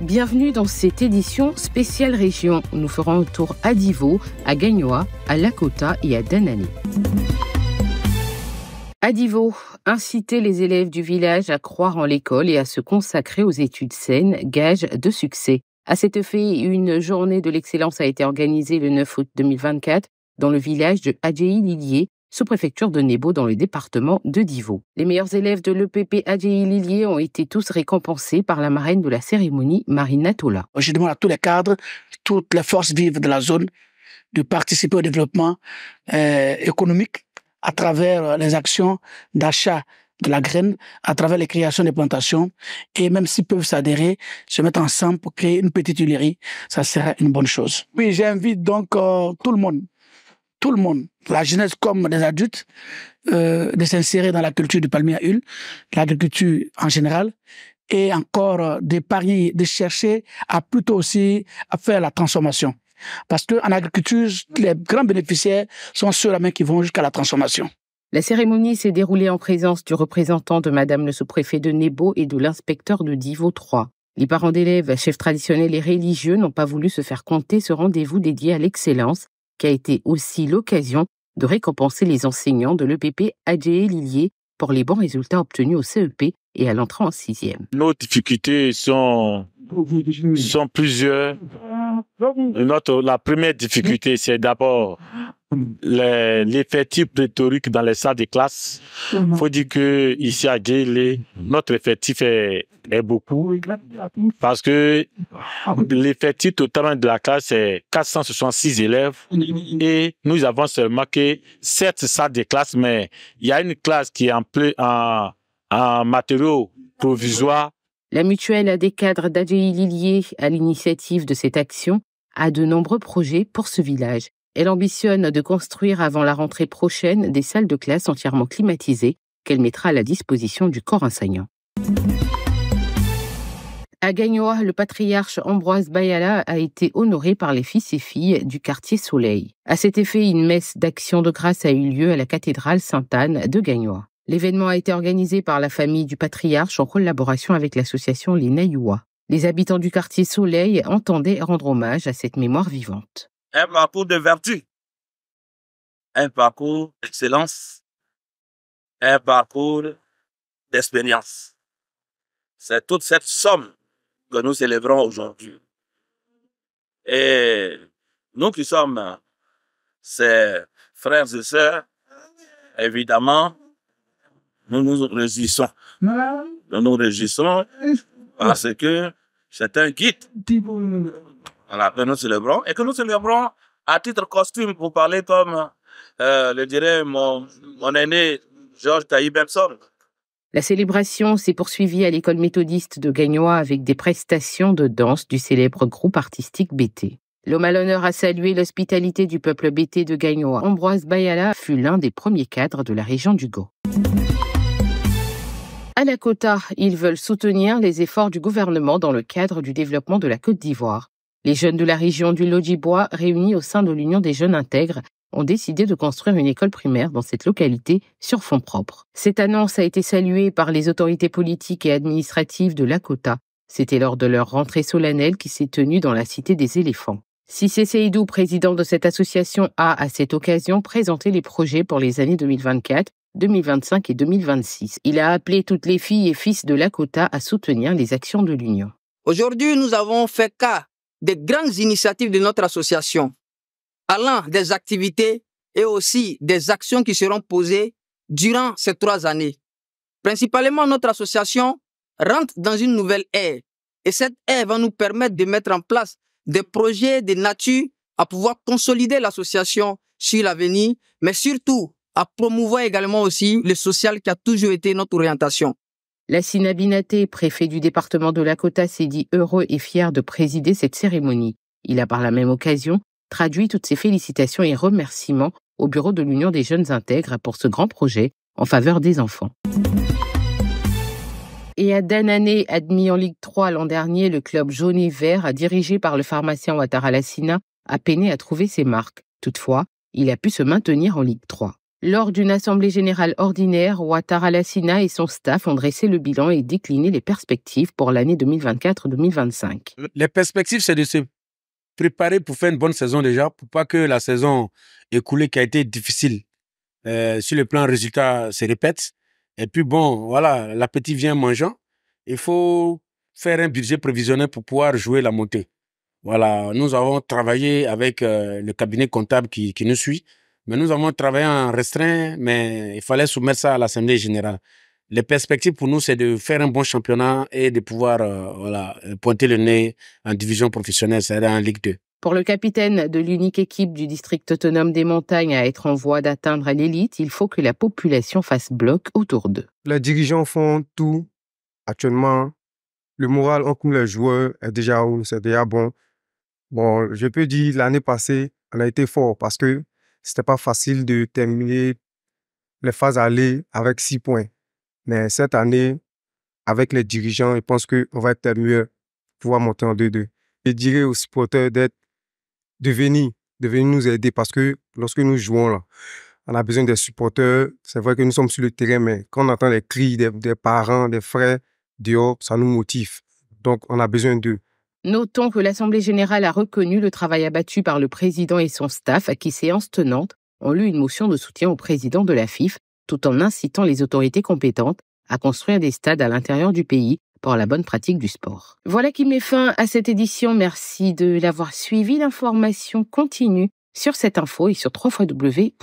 Bienvenue dans cette édition spéciale région. Nous ferons un tour à Divo, à Gagnoa, à Lakota et à Danani. À Divo, inciter les élèves du village à croire en l'école et à se consacrer aux études saines, gage de succès. À cette effet, une journée de l'excellence a été organisée le 9 août 2024 dans le village de Adjei Lillier sous-préfecture de Nebo dans le département de Divo. Les meilleurs élèves de l'EPP ADI Lillier ont été tous récompensés par la marraine de la cérémonie, Marina Tola. Je demande à tous les cadres, toutes les forces vives de la zone, de participer au développement euh, économique à travers les actions d'achat de la graine à travers les créations des plantations et même s'ils peuvent s'adhérer, se mettre ensemble pour créer une petite huilerie, ça sera une bonne chose. Oui, j'invite donc euh, tout le monde tout le monde, la jeunesse comme les adultes, euh, de s'insérer dans la culture du palmier à huile, l'agriculture en général, et encore euh, parier, de chercher à plutôt aussi à faire la transformation. Parce qu'en agriculture, les grands bénéficiaires sont ceux-là même qui vont jusqu'à la transformation. La cérémonie s'est déroulée en présence du représentant de Madame le sous-préfet de Nebo et de l'inspecteur de Divo 3. Les parents d'élèves, chefs traditionnels et religieux n'ont pas voulu se faire compter ce rendez-vous dédié à l'excellence qui a été aussi l'occasion de récompenser les enseignants de l'EPP Adjéé Lillier pour les bons résultats obtenus au CEP et à l'entrée en sixième. Nos difficultés sont, sont plusieurs. Notre, la première difficulté, c'est d'abord l'effectif rhétorique dans les salles de classe. il mmh. faut dire que ici à Djélé, notre effectif est, beaucoup parce que l'effectif total de la classe est 466 élèves et nous avons seulement que 7 salles de classe, mais il y a une classe qui est en, en, matériaux provisoires. La mutuelle des cadres d'Adjélé Lillier, à l'initiative de cette action, a de nombreux projets pour ce village. Elle ambitionne de construire avant la rentrée prochaine des salles de classe entièrement climatisées qu'elle mettra à la disposition du corps enseignant. À Gagnoa, le patriarche Ambroise Bayala a été honoré par les fils et filles du quartier Soleil. À cet effet, une messe d'action de grâce a eu lieu à la cathédrale Sainte-Anne de Gagnoa. L'événement a été organisé par la famille du patriarche en collaboration avec l'association Les Les habitants du quartier Soleil entendaient rendre hommage à cette mémoire vivante un parcours de vertu, un parcours d'excellence, un parcours d'expérience. C'est toute cette somme que nous célébrons aujourd'hui. Et nous qui sommes ces frères et sœurs, évidemment, nous nous réjouissons. Nous nous réjouissons parce que c'est un guide voilà, que ben, nous célébrons et que nous célébrons à titre costume pour parler comme euh, le dirait mon, aîné Georges La célébration s'est poursuivie à l'école méthodiste de Gagnois avec des prestations de danse du célèbre groupe artistique BT. L'homme à l'honneur a salué l'hospitalité du peuple BT de Gagnois. Ambroise Bayala fut l'un des premiers cadres de la région du Gau. À la Cota, ils veulent soutenir les efforts du gouvernement dans le cadre du développement de la Côte d'Ivoire. Les jeunes de la région du Lodibois, réunis au sein de l'Union des jeunes intègres, ont décidé de construire une école primaire dans cette localité sur fonds propres. Cette annonce a été saluée par les autorités politiques et administratives de l'Akota. C'était lors de leur rentrée solennelle qui s'est tenue dans la cité des éléphants. si' Seydou, président de cette association, a à cette occasion présenté les projets pour les années 2024 2025 et 2026. Il a appelé toutes les filles et fils de Lakota à soutenir les actions de l'Union. Aujourd'hui, nous avons fait cas des grandes initiatives de notre association, allant des activités et aussi des actions qui seront posées durant ces trois années. Principalement, notre association rentre dans une nouvelle ère et cette ère va nous permettre de mettre en place des projets de nature à pouvoir consolider l'association sur l'avenir, mais surtout à promouvoir également aussi le social qui a toujours été notre orientation. Lassina Binaté, préfet du département de Lakota, s'est dit heureux et fier de présider cette cérémonie. Il a par la même occasion traduit toutes ses félicitations et remerciements au bureau de l'Union des jeunes intègres pour ce grand projet en faveur des enfants. Et à Danane, admis en Ligue 3 l'an dernier, le club jaune et vert, dirigé par le pharmacien Ouattara Lassina, a peiné à trouver ses marques. Toutefois, il a pu se maintenir en Ligue 3. Lors d'une assemblée générale ordinaire, Ouattara Lassina et son staff ont dressé le bilan et décliné les perspectives pour l'année 2024-2025. Les perspectives, c'est de se préparer pour faire une bonne saison déjà, pour pas que la saison écoulée qui a été difficile euh, sur le plan résultat se répète. Et puis bon, voilà, l'appétit vient mangeant. Il faut faire un budget prévisionnel pour pouvoir jouer la montée. Voilà, nous avons travaillé avec euh, le cabinet comptable qui nous suit mais nous avons travaillé en restreint, mais il fallait soumettre ça à l'Assemblée générale. Les perspectives pour nous, c'est de faire un bon championnat et de pouvoir euh, voilà, euh, pointer le nez en division professionnelle, c'est-à-dire en Ligue 2. Pour le capitaine de l'unique équipe du district autonome des montagnes à être en voie d'atteindre l'élite, il faut que la population fasse bloc autour d'eux. Les dirigeants font tout actuellement. Le moral entre les joueurs est déjà déjà bon. Bon, je peux dire l'année passée, elle a été fort parce que c'était pas facile de terminer les phases aller avec six points. Mais cette année, avec les dirigeants, je pense qu'on va être mieux pour pouvoir monter en 2-2. Je dirais aux supporters d'être, de venir, de venir nous aider parce que lorsque nous jouons là, on a besoin des supporters. C'est vrai que nous sommes sur le terrain, mais quand on entend les cris des, parents, des frères dehors, ça nous motive. Donc, on a besoin d'eux. Notons que l'Assemblée générale a reconnu le travail abattu par le président et son staff à qui, séance tenante, ont lu une motion de soutien au président de la FIF, tout en incitant les autorités compétentes à construire des stades à l'intérieur du pays pour la bonne pratique du sport. Voilà qui met fin à cette édition. Merci de l'avoir suivi. L'information continue sur cette info et sur www.cetinfo.ci.